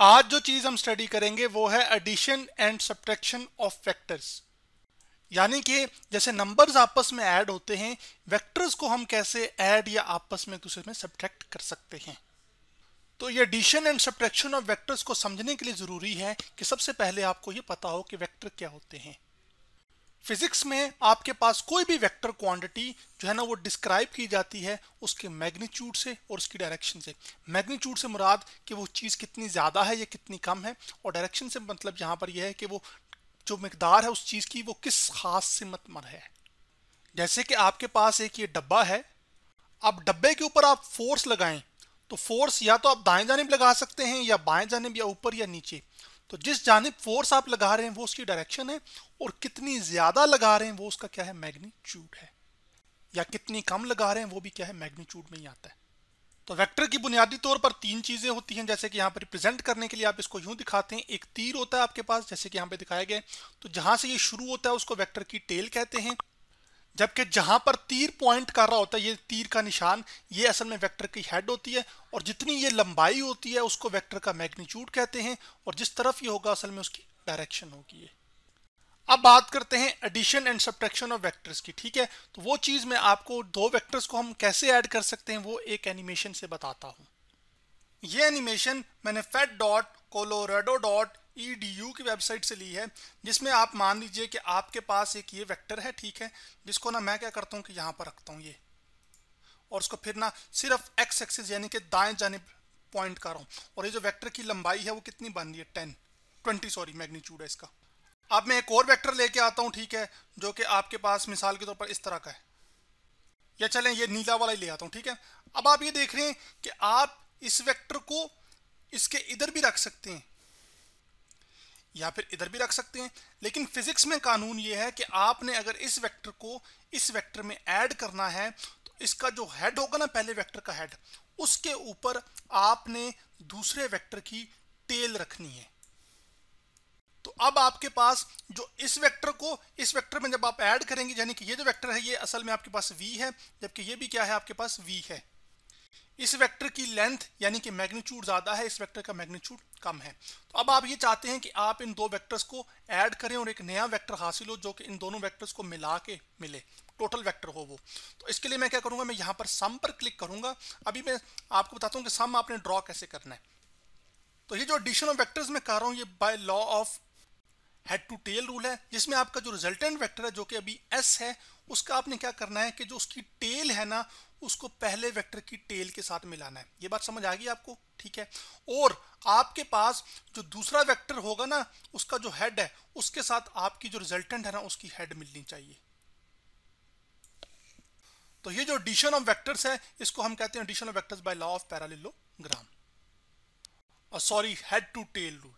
आज जो चीज हम स्टडी करेंगे वो है addition and subtraction of factors यानी कि जैसे नंबर्स आपस में ऐड होते हैं वेक्टर्स को हम कैसे ऐड या आपस में दूसरे में सब्ट्रैक्ट कर सकते हैं तो ये addition and subtraction of vectors को समझने के लिए ज़रूरी है कि सबसे पहले आपको ये पता हो कि वेक्टर क्या होते हैं फिजिक्स में आपके पास कोई भी वेक्टर क्वांटिटी जो है ना वो डिस्क्राइब की जाती है उसके मैग्नीट्यूड से और उसकी डायरेक्शन से मैग्नीट्यूड से मुराद कि वो चीज़ कितनी ज़्यादा है या कितनी कम है और डायरेक्शन से मतलब यहाँ पर यह है कि वो जो मकदार है उस चीज़ की वो किस खास से मतमर है जैसे कि आपके पास एक ये डब्बा है अब डब्बे के ऊपर आप फोर्स लगाएं तो फोर्स या तो आप दाएं जानेब लगा सकते हैं या बाएं जानेब या ऊपर या नीचे तो जिस जानब फोर्स आप लगा रहे हैं वो उसकी डायरेक्शन है और कितनी ज्यादा लगा रहे हैं वो उसका क्या है मैग्नीट्यूड है या कितनी कम लगा रहे हैं वो भी क्या है मैग्नीट्यूड में ही आता है तो वेक्टर की बुनियादी तौर पर तीन चीजें होती हैं जैसे कि यहाँ पर रिप्रेजेंट करने के लिए आप इसको यूं दिखाते हैं एक तीर होता है आपके पास जैसे कि यहाँ पे दिखाया गया तो जहां से ये शुरू होता है उसको वेक्टर की टेल कहते हैं जबकि जहां पर तीर पॉइंट कर रहा होता है ये तीर का निशान ये असल में वेक्टर की हेड होती है और जितनी ये लंबाई होती है उसको वेक्टर का मैग्नीट्यूड कहते हैं और जिस तरफ ये होगा असल में उसकी डायरेक्शन होगी ये अब बात करते हैं addition and subtraction of vectors की ठीक है तो वो चीज़ में आपको दो वेक्टर्स को हम कैसे ऐड कर सकते हैं वो एक एनिमेशन से बताता हूँ ये एनिमेशन मैंने PhET dot Colorado dot E e की वेबसाइट से ली है जिसमें आप मान लीजिए कि आपके पास एक ये वेक्टर है ठीक है जिसको ना मैं क्या करता हूँ कि यहाँ पर रखता हूँ ये और उसको फिर ना सिर्फ एक्स एक्सिस यानी कि दाएं जानब पॉइंट कर रहा हूँ और ये जो वेक्टर की लंबाई है वो कितनी बन रही है टेन ट्वेंटी सॉरी मैग्नीट्यूड है इसका अब मैं एक और वैक्टर लेके आता हूँ ठीक है जो कि आपके पास मिसाल के तौर पर इस तरह का है या चलें ये नीला वाला ही ले आता हूँ ठीक है अब आप ये देख रहे हैं कि आप इस वैक्टर को इसके इधर भी रख सकते हैं या फिर इधर भी रख सकते हैं लेकिन फिजिक्स में कानून ये है कि आपने अगर इस वेक्टर को इस वेक्टर में ऐड करना है तो इसका जो हेड होगा ना पहले वेक्टर का हेड उसके ऊपर आपने दूसरे वेक्टर की टेल रखनी है तो अब आपके पास जो इस वेक्टर को इस वेक्टर में जब आप ऐड करेंगे यानी कि ये जो वेक्टर है ये असल में आपके पास वी है जबकि ये भी क्या है आपके पास वी है इस वेक्टर की लेंथ यानी कि मैग्नीट्यूड ज़्यादा है इस वेक्टर का मैग्नीट्यूड कम है तो अब आप ये चाहते हैं कि आप इन दो वेक्टर्स को ऐड करें और एक नया वेक्टर हासिल हो जो कि इन दोनों वेक्टर्स को मिला के मिले टोटल वेक्टर हो वो तो इसके लिए मैं क्या करूँगा मैं यहाँ पर सम पर क्लिक करूँगा अभी मैं आपको बताता हूँ कि सम आपने ड्रॉ कैसे करना है तो ये जो एडिशन ऑफ वैक्टर्स मैं कर रहा हूँ ये by law of head to tail rule है जिसमें आपका जो रिजल्टेंट वेक्टर है जो कि अभी एस है उसका आपने क्या करना है कि जो उसकी टेल है ना उसको पहले वेक्टर की टेल के साथ मिलाना है ये बात समझ आ गई आपको ठीक है और आपके पास जो दूसरा वेक्टर होगा ना उसका जो हेड है उसके साथ आपकी जो रिजल्टेंट है ना उसकी हेड मिलनी चाहिए तो ये जो एडिशन ऑफ वेक्टर्स है इसको हम कहते हैं addition of vectors by law of parallelogram sorry head to tail rule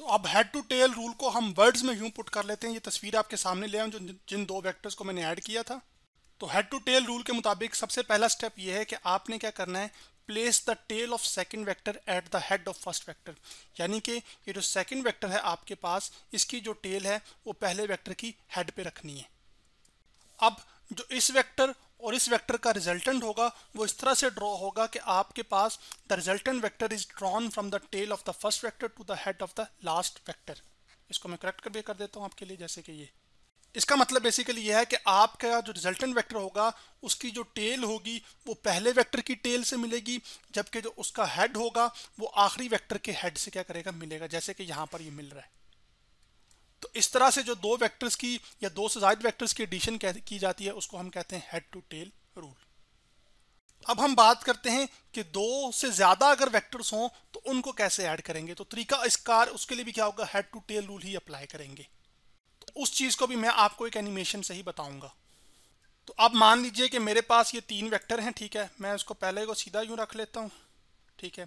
तो अब हेड टू टेल रूल को हम वर्ड्स में यूं पुट कर लेते हैं ये तस्वीर आपके सामने ले आऊँ जो जिन दो वेक्टर्स को मैंने ऐड किया था तो हेड टू टेल रूल के मुताबिक सबसे पहला स्टेप ये है कि आपने क्या करना है place the tail of second vector at the head of first vector यानी कि ये जो सेकंड वैक्टर है आपके पास इसकी जो टेल है वो पहले वैक्टर की हेड पे रखनी है अब जो इस वेक्टर और इस वेक्टर का रिजल्टेंट होगा वो इस तरह से ड्रॉ होगा कि आपके पास the resultant vector is drawn from the tail of the first vector to the head of the last vector इसको मैं करेक्ट भी कर देता हूँ आपके लिए जैसे कि ये इसका मतलब बेसिकली यह है कि आपका जो रिजल्टेंट वेक्टर होगा उसकी जो टेल होगी वो पहले वेक्टर की टेल से मिलेगी जबकि जो उसका हेड होगा वो आखिरी वेक्टर के हेड से क्या करेगा मिलेगा जैसे कि यहाँ पर ये मिल रहा है तो इस तरह से जो दो वेक्टर्स की या दो से ज्यादा वेक्टर्स की एडिशन की जाती है उसको हम कहते हैं हेड टू टेल रूल अब हम बात करते हैं कि दो से ज्यादा अगर वेक्टर्स हों तो उनको कैसे ऐड करेंगे तो तरीका इस कार उसके लिए भी क्या होगा हेड टू टेल रूल ही अप्लाई करेंगे तो उस चीज को भी मैं आपको एक एनिमेशन से ही बताऊंगा तो अब मान लीजिए कि मेरे पास ये तीन वेक्टर हैं ठीक है मैं उसको पहले को सीधा यूं रख लेता हूँ ठीक है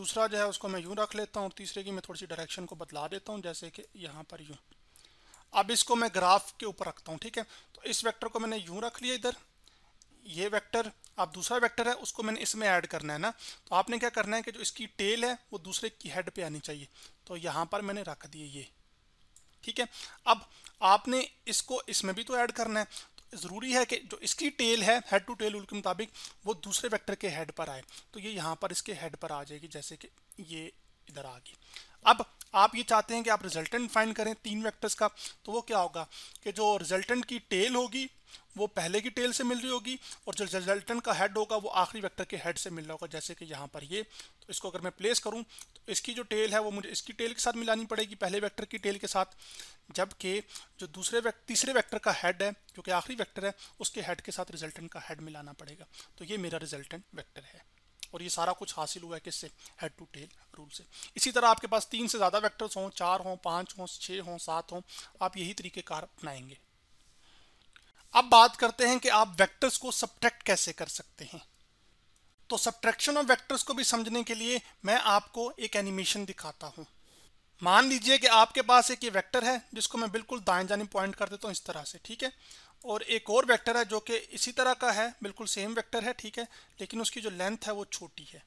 दूसरा जो है उसको मैं यूँ रख लेता हूँ तीसरे की मैं थोड़ी सी डायरेक्शन को बदला देता हूँ जैसे कि यहाँ पर यूँ अब इसको मैं ग्राफ के ऊपर रखता हूँ ठीक है तो इस वेक्टर को मैंने यूँ रख लिया इधर ये वेक्टर अब दूसरा वेक्टर है उसको मैंने इसमें ऐड करना है ना तो आपने क्या करना है कि जो इसकी टेल है वो दूसरे की हेड पे आनी चाहिए तो यहाँ पर मैंने रख दिए ये ठीक है अब आपने इसको इसमें भी तो ऐड करना है तो ज़रूरी है कि जो इसकी टेल है हेड टू टेल रूल के मुताबिक वो दूसरे वेक्टर के हेड पर आए तो ये यहाँ पर इसके हेड पर आ जाएगी जैसे कि ये इधर आ गई अब आप ये चाहते हैं कि आप रिजल्टेंट फाइंड करें तीन वेक्टर्स का तो वो क्या होगा कि जो रिजल्टेंट की टेल होगी वो पहले की टेल से मिल रही होगी और जो रिजल्टन का हेड होगा वो आखिरी वेक्टर के हेड से मिल रहा होगा जैसे कि यहाँ पर ये तो इसको अगर मैं प्लेस करूँ तो इसकी जो टेल है वो मुझे इसकी टेल के साथ मिलानी पड़ेगी पहले वेक्टर की टेल के साथ जबकि जो दूसरे वेक्टर तीसरे वेक्टर का हेड है जो कि आखिरी वैक्टर है उसके हेड के साथ रिजल्टन का हेड मिलाना पड़ेगा तो ये मेरा रिजल्टन वैक्टर है और ये सारा कुछ हासिल हुआ है किससे हेड टू टेल रूल से इसी तरह आपके पास तीन से ज़्यादा वेक्टर्स हों चार हों पाँच हों छः हों सात हों आप यही तरीके कार अपनाएंगे अब बात करते हैं कि आप वेक्टर्स को सब्ट्रैक्ट कैसे कर सकते हैं तो सब्ट्रैक्शन ऑफ वेक्टर्स को भी समझने के लिए मैं आपको एक एनिमेशन दिखाता हूँ मान लीजिए कि आपके पास एक ये वेक्टर है जिसको मैं बिल्कुल दाएं जाने पॉइंट कर देता हूँ इस तरह से ठीक है और एक और वेक्टर है जो कि इसी तरह का है बिल्कुल सेम वेक्टर है ठीक है लेकिन उसकी जो लेंथ है वो छोटी है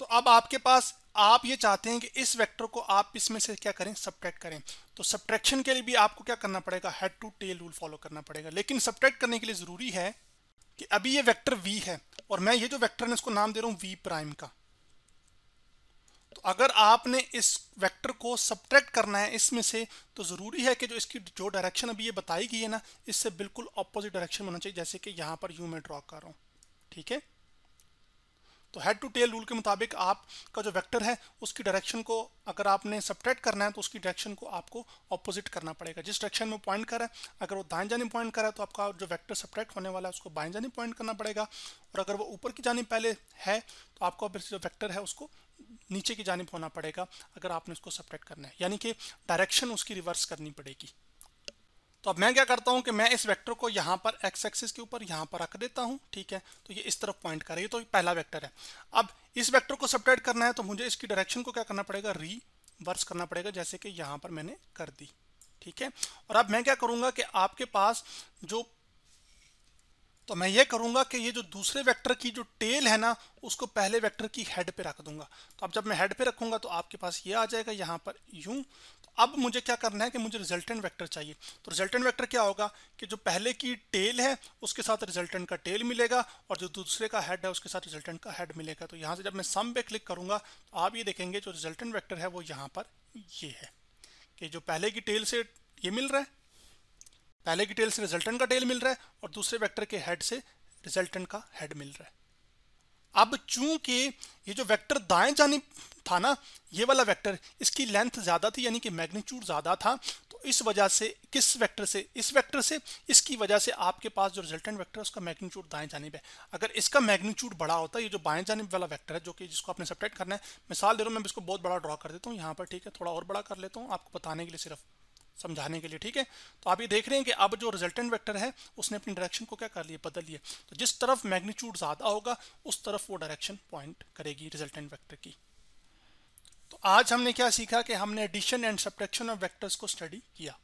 तो अब आपके पास आप ये चाहते हैं कि इस वेक्टर को आप इसमें से क्या करें सब्ट्रैक्ट करें तो सब्ट्रैक्शन के लिए भी आपको क्या करना पड़ेगा head to tail rule follow करना पड़ेगा लेकिन सब्ट्रैक्ट करने के लिए ज़रूरी है कि अभी ये वेक्टर v है और मैं ये जो वेक्टर है इसको नाम दे रहा हूँ v प्राइम का तो अगर आपने इस वेक्टर को सब्ट्रैक्ट करना है इसमें से तो ज़रूरी है कि जो इसकी जो डायरेक्शन अभी ये बताई गई है ना इससे बिल्कुल अपोजिट डायरेक्शन होना चाहिए जैसे कि यहाँ पर यू मैं ड्रॉ कर रहा हूँ ठीक है तो हेड टू टेल रूल के मुताबिक आपका जो वेक्टर है उसकी डायरेक्शन को अगर आपने सब्ट्रैक्ट करना है तो उसकी डायरेक्शन को आपको ऑपोजिट करना पड़ेगा जिस डायरेक्शन में पॉइंट करा है अगर वो दाएं जानी पॉइंट करा है तो आपका जो वेक्टर सब्ट्रैक्ट होने वाला है उसको बाएं जानी पॉइंट करना पड़ेगा और अगर वो ऊपर की जानी पहले है तो आपको जो वैक्टर है उसको नीचे की जानब होना पड़ेगा अगर आपने उसको सब्ट्रैक्ट करना है यानी कि डायरेक्शन उसकी रिवर्स करनी पड़ेगी तो अब मैं क्या करता हूं कि मैं इस वेक्टर को यहां पर एक्स एक्सिस के ऊपर यहां पर रख देता हूं ठीक है तो ये इस तरफ पॉइंट कर रही है तो पहला वेक्टर है अब इस वेक्टर को सपरेट करना है तो मुझे इसकी डायरेक्शन को क्या करना पड़ेगा वर्स करना पड़ेगा जैसे कि यहां पर मैंने कर दी ठीक है और अब मैं क्या करूंगा कि आपके पास जो तो मैं ये करूँगा कि ये जो दूसरे वेक्टर की जो टेल है ना उसको पहले वेक्टर की हेड पे रख दूंगा तो अब जब मैं हेड पे रखूँगा तो आपके पास ये आ जाएगा यहाँ पर यूँ तो अब मुझे क्या करना है कि मुझे रिजल्टेंट वेक्टर चाहिए तो रिजल्टेंट वेक्टर क्या होगा कि जो पहले की टेल है उसके साथ रिजल्टेंट का टेल मिलेगा और जो दूसरे का हेड है उसके साथ रिजल्टेंट का हेड मिलेगा तो यहाँ से जब मैं सम पे क्लिक करूँगा तो आप ये देखेंगे जो रिजल्टेंट वैक्टर है वो यहाँ पर ये है कि जो पहले की टेल से ये मिल रहा है पहले की टेल से रिजल्टेंट का टेल मिल रहा है और दूसरे वेक्टर के हेड से रिजल्टेंट का हेड मिल रहा है अब चूंकि ये जो वेक्टर दाएं जानी था ना ये वाला वेक्टर इसकी लेंथ ज़्यादा थी यानी कि मैग्नीट्यूड ज़्यादा था तो इस वजह से किस वेक्टर से इस वेक्टर से इसकी वजह से आपके पास जो रिजल्टेंट वेक्टर है उसका मैग्नीट्यूड दाएं जानब है अगर इसका मैग्नीट्यूड बड़ा होता ये जो बाएं जानिब वाला वैक्टर है जो कि जिसको आपने सब्ट्रैक्ट करना है मिसाल दे रहा हूँ मैं इसको बहुत बड़ा ड्रॉ कर देता हूँ यहाँ पर ठीक है थोड़ा और बड़ा कर लेता हूँ आपको बताने के लिए सिर्फ समझाने के लिए ठीक है तो आप ये देख रहे हैं कि अब जो रिजल्टेंट वेक्टर है उसने अपनी डायरेक्शन को क्या कर लिया बदल लिया तो जिस तरफ मैग्नीट्यूड ज़्यादा होगा उस तरफ वो डायरेक्शन पॉइंट करेगी रिजल्टेंट वैक्टर की तो आज हमने क्या सीखा कि हमने addition and subtraction of vectors को स्टडी किया